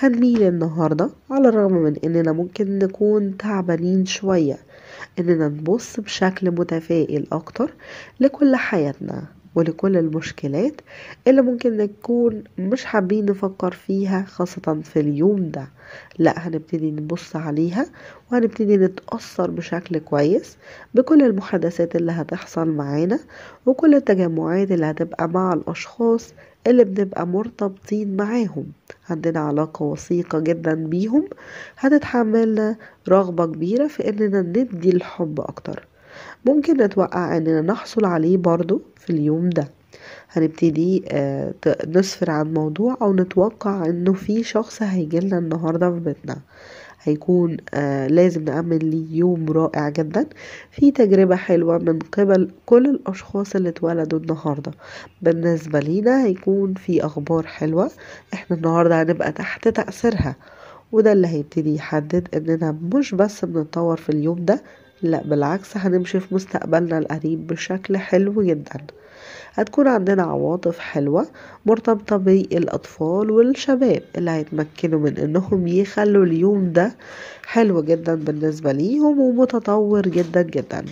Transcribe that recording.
هنميل النهاردة على الرغم من اننا ممكن نكون تعبانين شوية اننا نبص بشكل متفائل اكتر لكل حياتنا ولكل المشكلات اللي ممكن نكون مش حابين نفكر فيها خاصة في اليوم ده لا هنبتدي نبص عليها وهنبتدي نتأثر بشكل كويس بكل المحادثات اللي هتحصل معانا وكل التجمعات اللي هتبقى مع الأشخاص اللي بنبقى مرتبطين معاهم عندنا علاقة وثيقة جدا بيهم هتتحملنا رغبة كبيرة في اننا ندي الحب اكتر ممكن نتوقع اننا نحصل عليه برضو في اليوم ده هنبتدي آه، نسفر عن موضوع او نتوقع انه في شخص هيجيلنا النهاردة في بيتنا هيكون آه، لازم نأمن ليه يوم رائع جدا في تجربة حلوة من قبل كل الأشخاص اللي اتولدوا النهاردة بالنسبة لينا هيكون في أخبار حلوة احنا النهاردة هنبقى تحت تأثيرها وده اللي هيبتدي يحدد اننا مش بس بنتطور في اليوم ده لا بالعكس هنمشي في مستقبلنا القريب بشكل حلو جدا هتكون عندنا عواطف حلوة مرتبطة بالأطفال والشباب اللي هيتمكنوا من إنهم يخلوا اليوم ده حلو جدا بالنسبة ليهم ومتطور جدا جدا